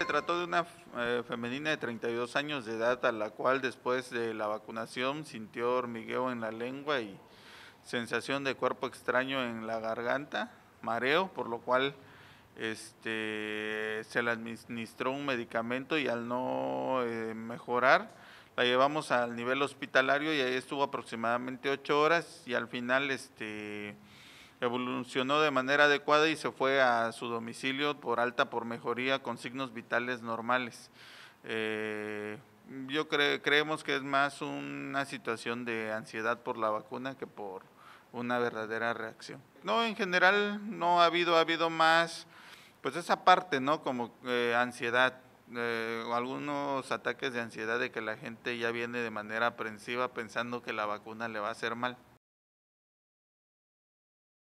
Se trató de una eh, femenina de 32 años de edad a la cual después de la vacunación sintió hormigueo en la lengua y sensación de cuerpo extraño en la garganta, mareo, por lo cual este, se le administró un medicamento y al no eh, mejorar, la llevamos al nivel hospitalario y ahí estuvo aproximadamente ocho horas y al final este, evolucionó de manera adecuada y se fue a su domicilio por alta por mejoría con signos vitales normales. Eh, yo creemos que es más una situación de ansiedad por la vacuna que por una verdadera reacción. No, en general no ha habido, ha habido más, pues esa parte, ¿no? Como eh, ansiedad, eh, algunos ataques de ansiedad de que la gente ya viene de manera aprensiva pensando que la vacuna le va a hacer mal.